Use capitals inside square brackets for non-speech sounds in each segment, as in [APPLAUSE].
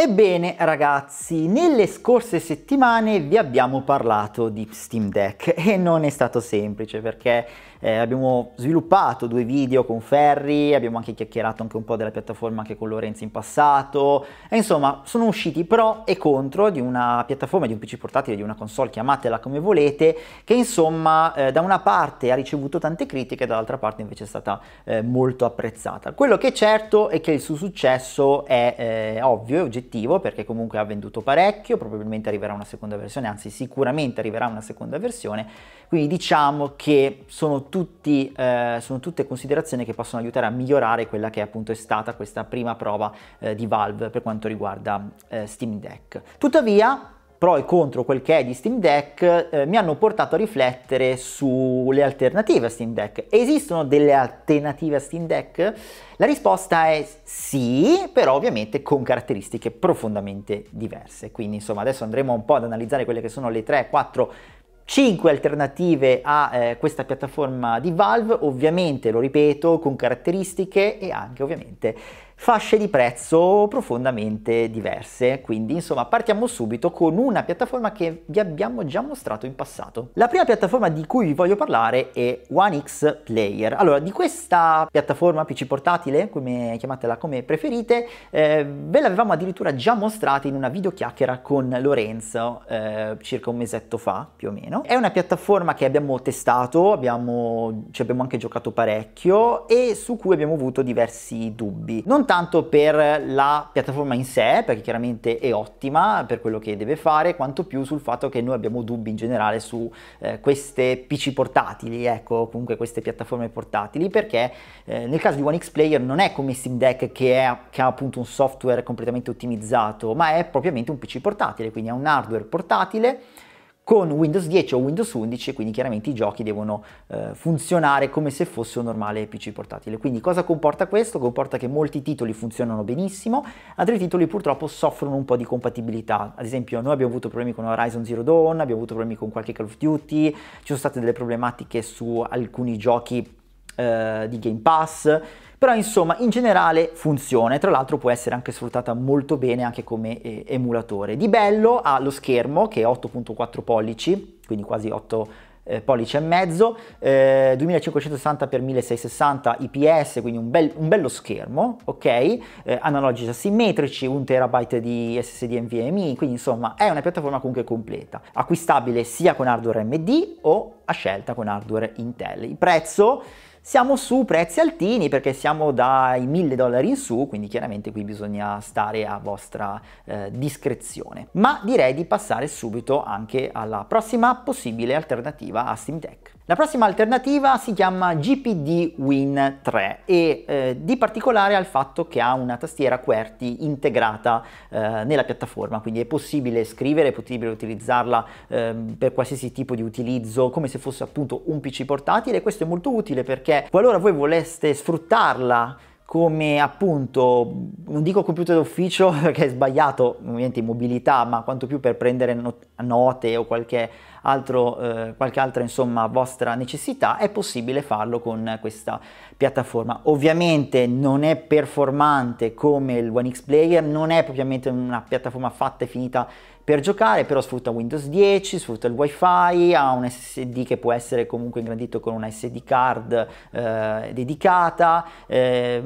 Ebbene ragazzi, nelle scorse settimane vi abbiamo parlato di Steam Deck [LAUGHS] e non è stato semplice perché eh, abbiamo sviluppato due video con Ferry, abbiamo anche chiacchierato anche un po' della piattaforma anche con Lorenzo in passato e insomma sono usciti pro e contro di una piattaforma, di un PC portatile, di una console, chiamatela come volete, che insomma eh, da una parte ha ricevuto tante critiche e dall'altra parte invece è stata eh, molto apprezzata. Quello che è certo è che il suo successo è eh, ovvio e oggettivo oggettivo perché comunque ha venduto parecchio, probabilmente arriverà una seconda versione, anzi sicuramente arriverà una seconda versione, quindi diciamo che sono, tutti, eh, sono tutte considerazioni che possono aiutare a migliorare quella che appunto è stata questa prima prova eh, di Valve per quanto riguarda eh, Steam Deck. Tuttavia pro e contro quel che è di Steam Deck eh, mi hanno portato a riflettere sulle alternative a Steam Deck. Esistono delle alternative a Steam Deck? La risposta è sì, però ovviamente con caratteristiche profondamente diverse. Quindi insomma adesso andremo un po' ad analizzare quelle che sono le 3, 4 5 alternative a eh, questa piattaforma di Valve, ovviamente lo ripeto, con caratteristiche e anche ovviamente fasce di prezzo profondamente diverse. Quindi insomma partiamo subito con una piattaforma che vi abbiamo già mostrato in passato. La prima piattaforma di cui vi voglio parlare è One X Player. Allora di questa piattaforma PC portatile, come chiamatela come preferite, eh, ve l'avevamo addirittura già mostrata in una videochiacchiera con Lorenzo eh, circa un mesetto fa più o meno. È una piattaforma che abbiamo testato, abbiamo, ci abbiamo anche giocato parecchio e su cui abbiamo avuto diversi dubbi. Non tanto per la piattaforma in sé, perché chiaramente è ottima per quello che deve fare, quanto più sul fatto che noi abbiamo dubbi in generale su eh, queste PC portatili, ecco, comunque queste piattaforme portatili, perché eh, nel caso di One X Player non è come Steam Deck che, è, che ha appunto un software completamente ottimizzato, ma è propriamente un PC portatile, quindi è un hardware portatile con Windows 10 o Windows 11 quindi chiaramente i giochi devono eh, funzionare come se fosse un normale PC portatile. Quindi cosa comporta questo? Comporta che molti titoli funzionano benissimo, altri titoli purtroppo soffrono un po' di compatibilità. Ad esempio noi abbiamo avuto problemi con Horizon Zero Dawn, abbiamo avuto problemi con qualche Call of Duty, ci sono state delle problematiche su alcuni giochi eh, di Game Pass però insomma in generale funziona e tra l'altro può essere anche sfruttata molto bene anche come eh, emulatore. Di bello ha lo schermo che è 8.4 pollici, quindi quasi 8 eh, pollici e mezzo, eh, 2560x1660 IPS, quindi un, bel, un bello schermo, ok? Eh, analogici asimmetrici, 1 terabyte di SSD NVMe, quindi insomma è una piattaforma comunque completa, acquistabile sia con hardware AMD o a scelta con hardware Intel. Il prezzo siamo su prezzi altini perché siamo dai 1000 dollari in su, quindi chiaramente qui bisogna stare a vostra eh, discrezione. Ma direi di passare subito anche alla prossima possibile alternativa a Steam la prossima alternativa si chiama GPD Win 3 e eh, di particolare al fatto che ha una tastiera QWERTY integrata eh, nella piattaforma, quindi è possibile scrivere, è possibile utilizzarla eh, per qualsiasi tipo di utilizzo come se fosse appunto un PC portatile. Questo è molto utile perché qualora voi voleste sfruttarla come appunto, non dico computer d'ufficio perché [LAUGHS] è sbagliato, ovviamente in mobilità, ma quanto più per prendere note o qualche altro, eh, qualche altra insomma, vostra necessità, è possibile farlo con questa piattaforma. Ovviamente non è performante come il One X Player, non è propriamente una piattaforma fatta e finita per giocare, però sfrutta Windows 10, sfrutta il wifi, ha un SSD che può essere comunque ingrandito con una SD card eh, dedicata, eh,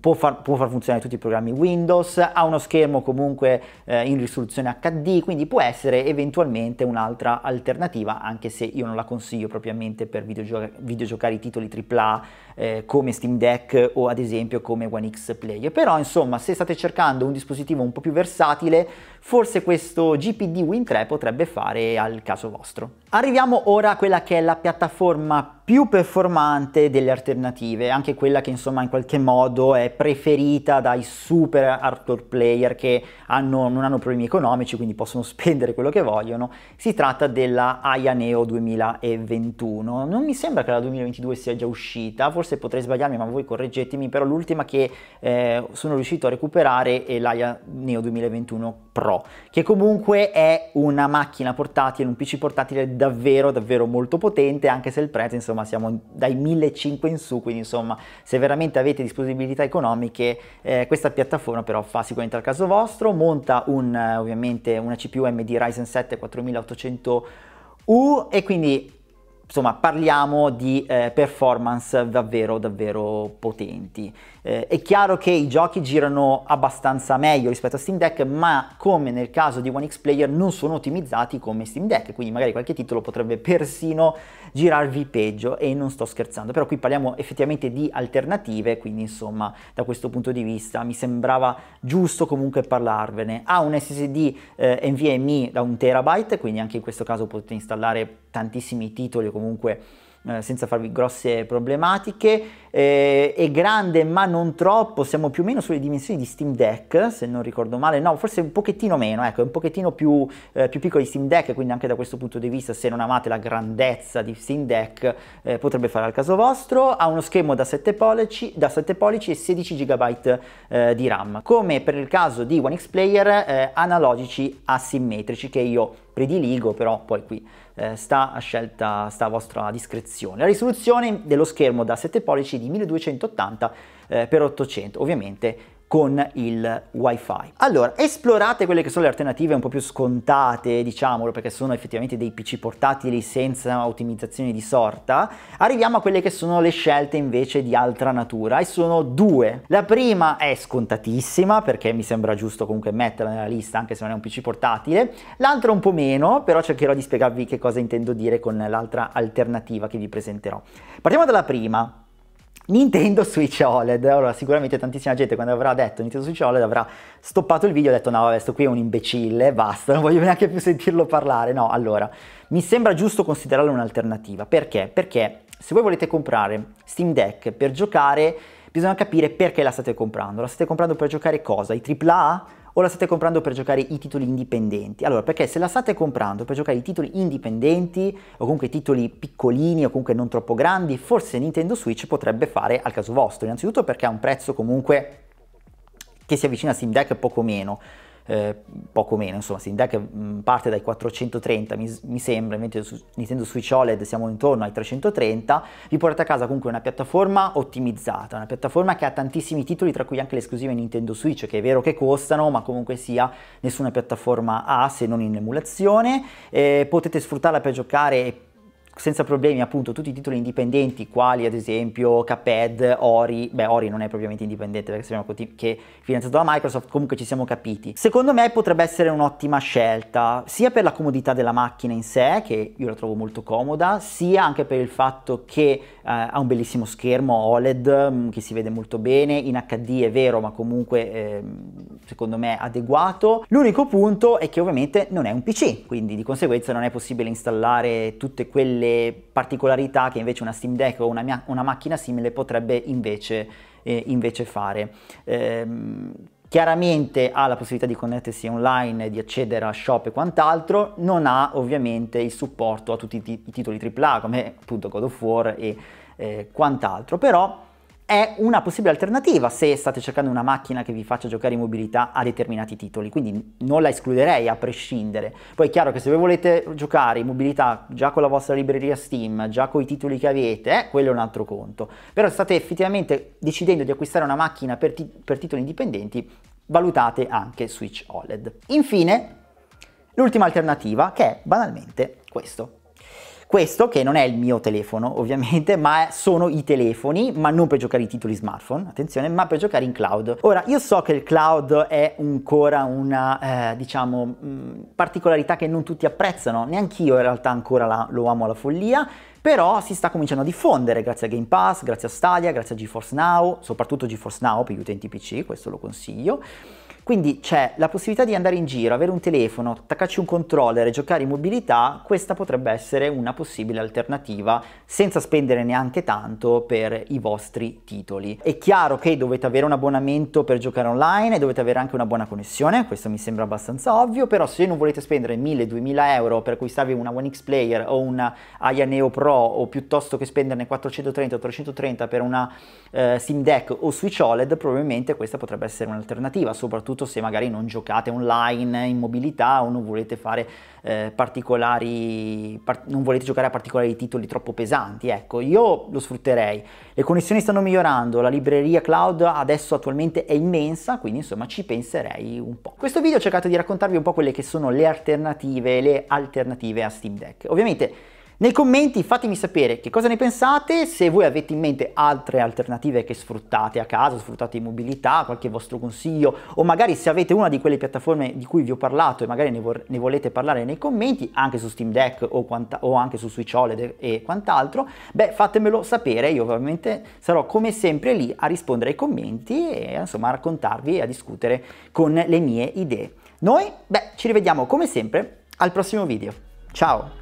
può, far, può, far, funzionare tutti i programmi Windows, ha uno schermo comunque eh, in risoluzione HD, quindi può essere eventualmente un'altra alternativa, anche se io non la consiglio propriamente per videogio- videogiocare i titoli AAA eh, come Steam Deck o ad esempio come One X Player. Però insomma se state cercando un dispositivo un po' più versatile forse questo GPD Win 3 potrebbe fare al caso vostro. Arriviamo ora a quella che è la piattaforma più performante delle alternative, anche quella che insomma in qualche modo è preferita dai super hardcore player che hanno, non hanno problemi economici, quindi possono [LAUGHS] spendere quello che vogliono. Si tratta della Aya Neo 2021. Non mi sembra che la 2022 sia già uscita, forse forse potrei sbagliarmi, ma voi correggetemi, però l'ultima che eh, sono riuscito a recuperare è l'Aya Neo 2021 Pro, che comunque è una macchina portatile, un PC portatile davvero davvero molto potente, anche se il prezzo insomma siamo dai 1500 in su, quindi insomma se veramente avete disponibilità economiche eh, questa piattaforma però fa sicuramente al caso vostro, monta un, ovviamente una CPU AMD Ryzen 7 4800 U e quindi insomma parliamo di eh, performance davvero davvero potenti eh, è chiaro che i giochi girano abbastanza meglio rispetto a Steam Deck ma come nel caso di One X Player non sono ottimizzati come Steam Deck quindi magari qualche titolo potrebbe persino girarvi peggio e non sto scherzando però qui parliamo effettivamente di alternative quindi insomma da questo punto di vista mi sembrava giusto comunque parlarvene ha un SSD eh, NVMe da un terabyte quindi anche in questo caso potete installare tantissimi titoli comunque eh, senza farvi grosse problematiche, eh, è grande ma non troppo, siamo più o meno sulle dimensioni di Steam Deck, se non ricordo male, no, forse un pochettino meno, ecco, è un pochettino più, eh, più piccolo di Steam Deck, quindi anche da questo punto di vista, se non amate la grandezza di Steam Deck, eh, potrebbe fare al caso vostro, ha uno schermo da 7 pollici, da 7 pollici e 16 GB eh, di RAM, come per il caso di One X Player, eh, analogici asimmetrici che io prediligo, però poi qui eh, sta a scelta, sta a vostra discrezione. La risoluzione dello schermo da 7 pollici di 1280 x 800, ovviamente con il wifi. Allora, esplorate quelle che sono le alternative un po' più scontate, diciamolo, perché sono effettivamente dei PC portatili senza ottimizzazioni di sorta. Arriviamo a quelle che sono le scelte invece di altra natura e sono due. La prima è scontatissima perché mi sembra giusto comunque metterla nella lista anche se non è un PC portatile, l'altra un po' meno, però cercherò di spiegarvi che cosa intendo dire con l'altra alternativa che vi presenterò. Partiamo dalla prima. Nintendo Switch OLED. Allora, sicuramente tantissima gente quando avrà detto Nintendo Switch OLED avrà stoppato il video e detto no, vabbè, sto qui è un imbecille, basta, non voglio neanche più sentirlo parlare. No, allora, mi sembra giusto considerarlo un'alternativa. Perché? Perché se voi volete comprare Steam Deck per giocare, bisogna capire perché la state comprando. La state comprando per giocare cosa? I AAA? o la state comprando per giocare i titoli indipendenti? Allora, perché se la state comprando per giocare i titoli indipendenti o comunque titoli piccolini o comunque non troppo grandi, forse Nintendo Switch potrebbe fare al caso vostro, innanzitutto perché ha un prezzo comunque che si avvicina a Steam Deck poco meno eh, poco meno, insomma Steam Deck mm, parte dai 430 mi, mi sembra, mentre su Nintendo Switch OLED siamo intorno ai 330, vi portate a casa comunque una piattaforma ottimizzata, una piattaforma che ha tantissimi titoli tra cui anche le esclusive Nintendo Switch che è vero che costano ma comunque sia nessuna piattaforma ha se non in emulazione, eh, potete sfruttarla per giocare e senza problemi appunto tutti i titoli indipendenti quali ad esempio Caped, Ori, beh Ori non è propriamente indipendente perché sappiamo che è finanziato da Microsoft, comunque ci siamo capiti. Secondo me potrebbe essere un'ottima scelta sia per la comodità della macchina in sé che io la trovo molto comoda, sia anche per il fatto che eh, ha un bellissimo schermo OLED mm, che si vede molto bene, in HD è vero ma comunque eh, secondo me adeguato. L'unico punto è che ovviamente non è un PC, quindi di conseguenza non è possibile installare tutte quelle delle particolarità che invece una Steam Deck o una, mia, una macchina simile potrebbe invece, eh, invece fare. Ehm, chiaramente ha la possibilità di connettersi online, di accedere a shop e quant'altro, non ha ovviamente il supporto a tutti i, titoli AAA come appunto God of War e eh, quant'altro, però è una possibile alternativa se state cercando una macchina che vi faccia giocare in mobilità a determinati titoli, quindi non la escluderei a prescindere. Poi è chiaro che se voi volete giocare in mobilità già con la vostra libreria Steam, già con i titoli che avete, eh, quello è un altro conto. Però state effettivamente decidendo di acquistare una macchina per, per titoli indipendenti, valutate anche Switch OLED. Infine, l'ultima alternativa che è banalmente questo. Questo che non è il mio telefono ovviamente, ma sono i telefoni, ma non per giocare i titoli smartphone, attenzione, ma per giocare in cloud. Ora, io so che il cloud è ancora una, eh, diciamo, mm, particolarità che non tutti apprezzano, neanch'io in realtà ancora la, lo amo alla follia, però si sta cominciando a diffondere grazie a Game Pass, grazie a Stadia, grazie a GeForce Now, soprattutto GeForce Now per gli utenti PC, questo lo consiglio. Quindi c'è la possibilità di andare in giro, avere un telefono, attaccarci un controller e giocare in mobilità, questa potrebbe essere una possibile alternativa senza spendere neanche tanto per i vostri titoli. È chiaro che dovete avere un abbonamento per giocare online e dovete avere anche una buona connessione, questo mi sembra abbastanza ovvio, però se non volete spendere 1000-2000 euro per acquistarvi una One X Player o una Aya Neo Pro o piuttosto che spenderne 430 330 per una eh, Steam Deck o Switch OLED, probabilmente questa potrebbe essere un'alternativa, soprattutto soprattutto se magari non giocate online in mobilità o non volete fare eh, particolari par non volete giocare a particolari titoli troppo pesanti ecco io lo sfrutterei le connessioni stanno migliorando la libreria cloud adesso attualmente è immensa quindi insomma ci penserei un po' questo video ho cercato di raccontarvi un po' quelle che sono le alternative le alternative a Steam Deck ovviamente nei commenti fatemi sapere che cosa ne pensate, se voi avete in mente altre alternative che sfruttate a casa, sfruttate in mobilità, qualche vostro consiglio o magari se avete una di quelle piattaforme di cui vi ho parlato e magari ne, vor- ne volete parlare nei commenti, anche su Steam Deck o, quanta- o anche su Switch OLED e quant'altro, beh fatemelo sapere, io ovviamente sarò come sempre lì a rispondere ai commenti e insomma a raccontarvi e a discutere con le mie idee. Noi, beh, ci rivediamo come sempre al prossimo video. Ciao!